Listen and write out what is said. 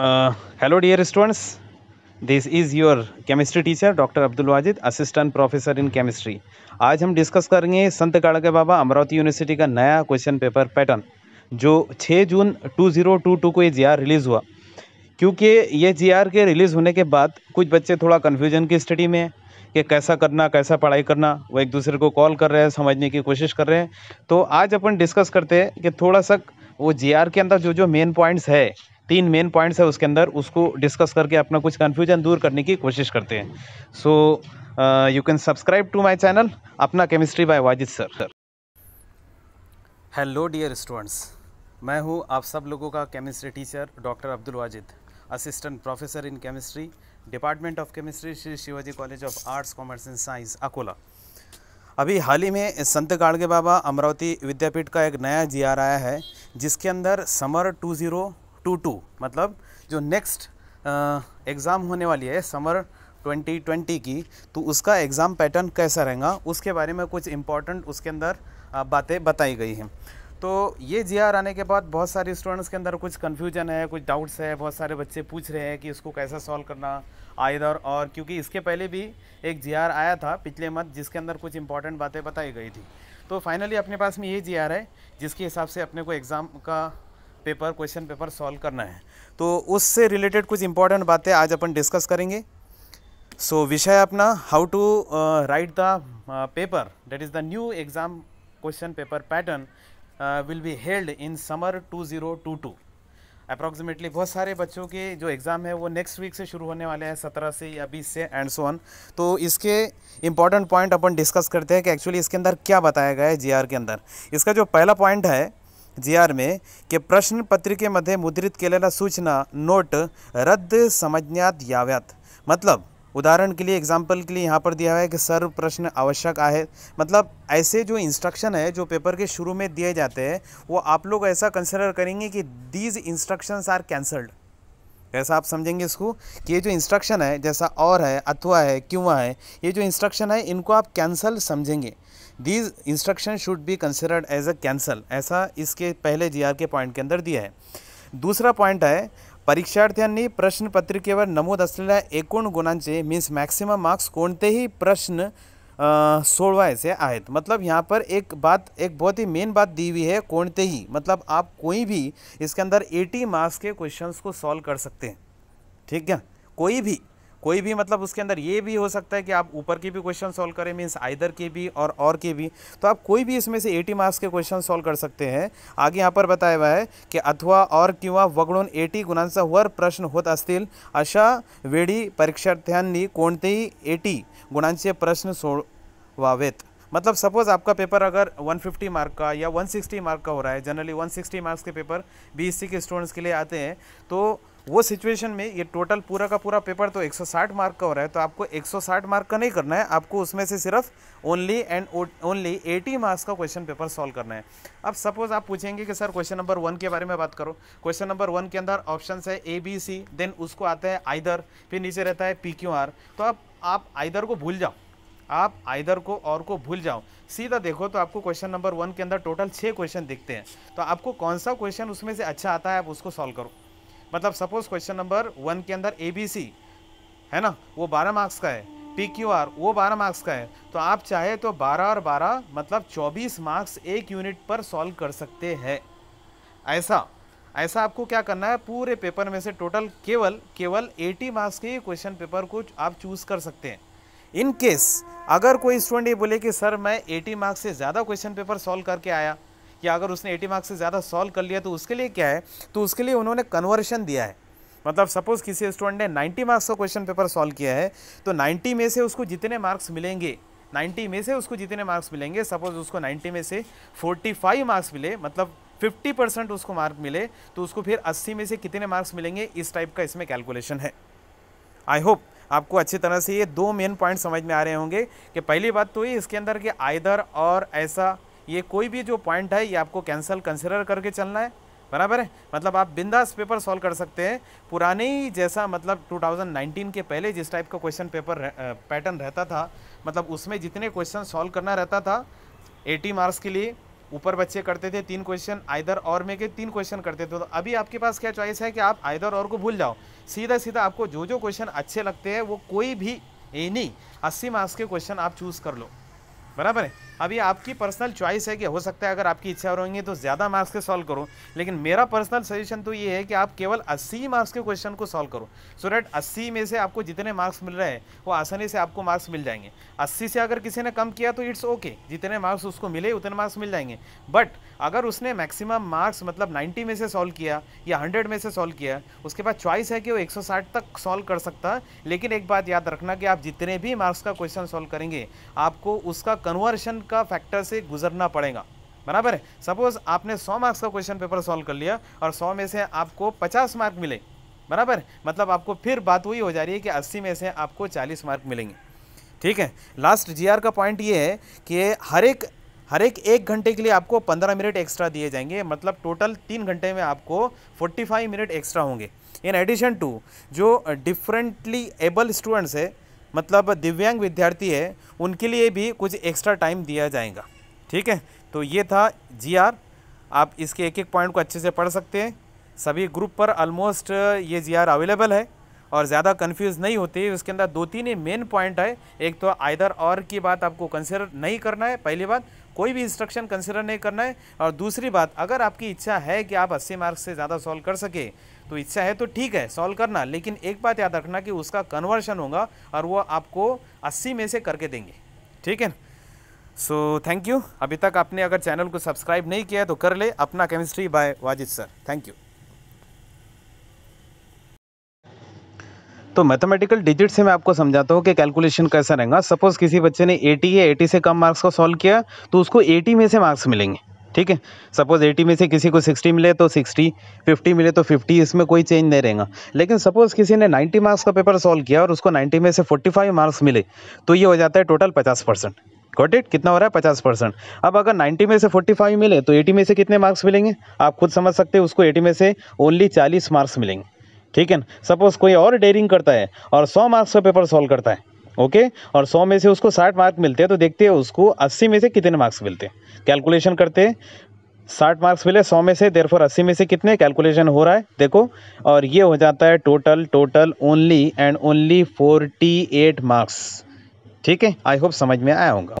Hello dear students this is your chemistry teacher doctor Abdul Wajid assistant professor in chemistry आज हम discuss करेंगे संत काड़के बाबा Amravati university का नया क्वेश्चन पेपर पैटर्न जो 6 जून 2022 को ये जीआर रिलीज़ हुआ क्योंकि ये जीआर के रिलीज़ होने के बाद कुछ बच्चे थोड़ा कन्फ्यूजन की स्टडी में कि कैसा करना कैसा पढ़ाई करना वो एक दूसरे को कॉल कर रहे हैं समझने की कोशिश कर रहे हैं तो आज अपन डिस्कस करते हैं कि थोड़ा सा वो जीआर के अंदर जो जो मेन पॉइंट्स है तीन मेन पॉइंट्स है उसके अंदर उसको डिस्कस करके अपना कुछ कन्फ्यूजन दूर करने की कोशिश करते हैं so you can subscribe to my channel अपना chemistry by Wajid sir hello dear students मैं हूँ आप सब लोगों का chemistry teacher doctor Abdul Wajid assistant professor in chemistry department of chemistry Shri Shivaji college of arts commerce and science Akola अभी हाल ही में संत गाड़गे बाबा अमरावती विद्यापीठ का एक नया जी आर आया है जिसके अंदर summer two zero two two मतलब जो नेक्स्ट एग्ज़ाम होने वाली है समर 2020 की तो उसका एग्ज़ाम पैटर्न कैसा रहेगा उसके बारे में कुछ इम्पॉर्टेंट उसके अंदर बातें बताई गई हैं तो ये जी आर आने के बाद बहुत सारे स्टूडेंट्स के अंदर कुछ कन्फ्यूजन है कुछ डाउट्स है बहुत सारे बच्चे पूछ रहे हैं कि इसको कैसा सॉल्व करना आयदर और क्योंकि इसके पहले भी एक जी आर आया था पिछले मंथ जिसके अंदर कुछ इंपॉर्टेंट बातें बताई गई थी तो फाइनली अपने पास में ये जी आर है जिसके हिसाब से अपने को एग्ज़ाम का पेपर क्वेश्चन पेपर सॉल्व करना है तो उससे रिलेटेड कुछ इंपॉर्टेंट बातें आज अपन डिस्कस करेंगे सो so, विषय अपना how to write the paper that is the new exam question paper pattern will be held in summer two two zero two approximately बहुत सारे बच्चों के जो एग्ज़ाम है वो नेक्स्ट वीक से शुरू होने वाले हैं सत्रह से या बीस से एंड सो ऑन तो इसके इंपॉर्टेंट पॉइंट अपन डिस्कस करते हैं कि एक्चुअली इसके अंदर क्या बताया गया है जी के अंदर इसका जो पहला पॉइंट है ಜಿ में कि प्रश्न ಪ್ರಶ್ನ ಪತ್ರಿಕೆ मध्य मुद्रित के सूचना नोट रद्द समजण्यात याव्यात मतलब उदाहरण के लिए एग्जाम्पल के लिए यहाँ पर दिया हुआ है कि सर्व प्रश्न आवश्यक आए मतलब ऐसे जो इंस्ट्रक्शन है जो पेपर के शुरू में दिए जाते हैं वो आप लोग ऐसा कंसिडर करेंगे कि दीज इंस्ट्रक्शंस आर कैंसल्ड कैसा आप समझेंगे इसको कि ये जो इंस्ट्रक्शन है जैसा और है अथवा है क्यों है ये जो इंस्ट्रक्शन है इनको आप कैंसल समझेंगे these instruction should be considered as a cancel ऐसा इसके पहले जी के पॉइंट के अंदर दिया है दूसरा पॉइंट है आहे प्रश्न पत्रिकेवर नमूद असलेल्या एकूण गुणांचे मीन्स मैक्सिमम मार्क्स कोणतेही प्रश्न सोळवा ऐसे आए मतलब यहाँ पर एक बात एक बहुत ही मेन बात दी हुई है कोणते ही मतलब आप कोई भी इसके अंदर 80 मार्क्स के क्वेश्चंस को सॉल्व कर सकते हैं ठीक है कोई भी कोई भी मतलब उसके अंदर ये भी हो सकता है कि आप ऊपर के भी क्वेश्चन सॉल्व करें मीन्स आइदर के भी और और के भी तो आप कोई भी इसमें से एटी मार्क्स के क्वेश्चन सॉल्व कर सकते हैं आगे यहाँ पर बताया हुआ है कि अथवा और क्यों वगळून एटी सा वर प्रश्न होत अस्तिल अशा वेळी कोणते ही एटी गुणांचे प्रश्न सोवावेत मतलब सपोज़ आपका पेपर अगर 150 मार्क का या 160 मार्क का हो रहा है जनरली 160 मार्क्स के पेपर बीएससी के स्टूडेंट्स के लिए आते हैं तो वो सिचुएशन में ये टोटल पूरा का पूरा पेपर तो 160 मार्क का हो रहा है तो आपको 160 मार्क का नहीं करना है आपको उसमें से सिर्फ ओनली एंड ओनली 80 मार्क्स का क्वेश्चन पेपर सॉल्व करना है अब सपोज आप पूछेंगे कि सर क्वेश्चन नंबर वन के बारे में बात करो क्वेश्चन नंबर वन के अंदर ऑप्शन है ए बी सी देन उसको आता है आइदर फिर नीचे रहता है पी क्यू आर तो अब आप आइदर को भूल जाओ आप आइदर को और को भूल जाओ सीधा देखो तो आपको क्वेश्चन नंबर वन के अंदर टोटल छः क्वेश्चन दिखते हैं तो आपको कौन सा क्वेश्चन उसमें से अच्छा आता है आप उसको सॉल्व करो मतलब सपोज क्वेश्चन नंबर वन के अंदर ए बी सी है ना वो बारह मार्क्स का है पी क्यू आर वो बारह मार्क्स का है तो आप चाहे तो बारह और बारह मतलब चौबीस मार्क्स एक यूनिट पर सॉल्व कर सकते हैं ऐसा ऐसा आपको क्या करना है पूरे पेपर में से टोटल केवल केवल 80 मार्क्स के क्वेश्चन पेपर को आप चूज़ कर सकते हैं इन केस अगर कोई स्टूडेंट ये बोले कि सर मैं 80 मार्क्स से ज़्यादा क्वेश्चन पेपर सॉल्व करके आया कि अगर उसने 80 मार्क्स से ज़्यादा सॉल्व कर लिया तो उसके लिए क्या है तो उसके लिए उन्होंने कन्वर्शन दिया है मतलब सपोज़ किसी स्टूडेंट ने 90 मार्क्स का क्वेश्चन पेपर सॉल्व किया है तो 90 में से उसको जितने मार्क्स मिलेंगे 90 में से उसको जितने मार्क्स मिलेंगे सपोज़ उसको 90 में से 45 मार्क्स मिले मतलब 50 परसेंट उसको मार्क मिले तो उसको फिर 80 में से कितने मार्क्स मिलेंगे इस टाइप का इसमें कैलकुलेशन है आई होप आपको अच्छी तरह से ये दो मेन पॉइंट समझ में आ रहे होंगे कि पहली बात तो ये इसके अंदर कि आयदर और ऐसा ये कोई भी जो पॉइंट है ये आपको कैंसिल कंसिडर करके चलना है बराबर है मतलब आप बिंदास पेपर सॉल्व कर सकते हैं पुराने ही जैसा मतलब 2019 के पहले जिस टाइप का क्वेश्चन पेपर पैटर्न रहता था मतलब उसमें जितने क्वेश्चन सॉल्व करना रहता था 80 मार्क्स के लिए ऊपर बच्चे करते थे तीन क्वेश्चन आइधर और में के तीन क्वेश्चन करते थे तो अभी आपके पास क्या चॉइस है कि आप आइधर और को भूल जाओ सीधा सीधा आपको जो जो क्वेश्चन अच्छे लगते हैं वो कोई भी एनी अस्सी मार्क्स के क्वेश्चन आप चूज़ कर लो बराबर है अभी आपकी पर्सनल चॉइस है कि हो सकता है अगर आपकी इच्छा रहेंगी तो ज़्यादा मार्क्स के सॉल्व करो लेकिन मेरा पर्सनल सजेशन तो ये है कि आप केवल 80 मार्क्स के क्वेश्चन को सॉल्व करो सो डैट 80 में से आपको जितने मार्क्स मिल रहे हैं वो आसानी से आपको मार्क्स मिल जाएंगे अस्सी से अगर किसी ने कम किया तो इट्स ओके okay. जितने मार्क्स उसको मिले उतने मार्क्स मिल जाएंगे बट अगर उसने मैक्सिमम मार्क्स मतलब नाइन्टी में से सॉल्व किया या हंड्रेड में से सॉल्व किया उसके बाद चॉइस है कि वो एक तक सॉल्व कर सकता है लेकिन एक बात याद रखना कि आप जितने भी मार्क्स का क्वेश्चन सॉल्व करेंगे आपको उसका कन्वर्शन का फैक्टर से गुजरना पड़ेगा बराबर है सपोज आपने 100 मार्क्स का क्वेश्चन पेपर सॉल्व कर लिया और 100 में से आपको 50 मार्क मिले बराबर मतलब आपको फिर बात वही हो जा रही है कि 80 में से आपको 40 मार्क मिलेंगे ठीक है लास्ट जीआर का पॉइंट ये है कि हर एक हर एक एक घंटे के लिए आपको 15 मिनट एक्स्ट्रा दिए जाएंगे मतलब टोटल तीन घंटे में आपको 45 मिनट एक्स्ट्रा होंगे इन एडिशन टू जो डिफरेंटली एबल स्टूडेंट्स है मतलब दिव्यांग विद्यार्थी है उनके लिए भी कुछ एक्स्ट्रा टाइम दिया जाएगा ठीक है तो ये था जी आर आप इसके एक एक पॉइंट को अच्छे से पढ़ सकते हैं सभी ग्रुप पर ऑलमोस्ट ये जी आर अवेलेबल है और ज़्यादा कन्फ्यूज़ नहीं होती उसके अंदर दो तीन ही मेन पॉइंट है एक तो आइदर और की बात आपको कंसिडर नहीं करना है पहली बात कोई भी इंस्ट्रक्शन कंसिडर नहीं करना है और दूसरी बात अगर आपकी इच्छा है कि आप 80 मार्क्स से ज़्यादा सॉल्व कर सके तो इच्छा है तो ठीक है सॉल्व करना लेकिन एक बात याद रखना कि उसका कन्वर्शन होगा और वो आपको अस्सी में से करके देंगे ठीक है सो थैंक यू अभी तक आपने अगर चैनल को सब्सक्राइब नहीं किया तो कर ले अपना chemistry by Wajid sir thank you तो मैथमेटिकल डिजिट से मैं आपको समझाता हूँ कि कैलकुलेशन कैसा रहेगा सपोज किसी बच्चे ने 80 है 80 से कम मार्क्स का सॉल्व किया तो उसको 80 में से मार्क्स मिलेंगे ठीक है सपोज 80 में से किसी को 60 मिले तो 60 50 मिले तो 50 इसमें कोई चेंज नहीं रहेगा लेकिन सपोज़ किसी ने 90 मार्क्स का पेपर सॉल्व किया और उसको 90 में से 45 मार्क्स मिले तो ये हो जाता है टोटल 50 परसेंट गॉट इट कितना हो रहा है पचास परसेंट अब अगर नाइन्टी में से फोर्टी फाइव मिले तो एटी में से कितने मार्क्स मिलेंगे आप खुद समझ सकते हैं उसको एटी में से ओनली चालीस मार्क्स मिलेंगे ठीक है ना सपोज कोई और डेयरिंग करता है और सौ मार्क्स का पेपर सॉल्व करता है ओके okay? और 100 में से उसको 60 मार्क्स मिलते हैं तो देखते हैं उसको 80 में से कितने मार्क्स मिलते हैं कैलकुलेशन करते हैं 60 मार्क्स मिले 100 में से देर फोर अस्सी में से कितने कैलकुलेशन हो रहा है देखो और ये हो जाता है total total only and only 48 marks ठीक है आई होप समझ में आया होगा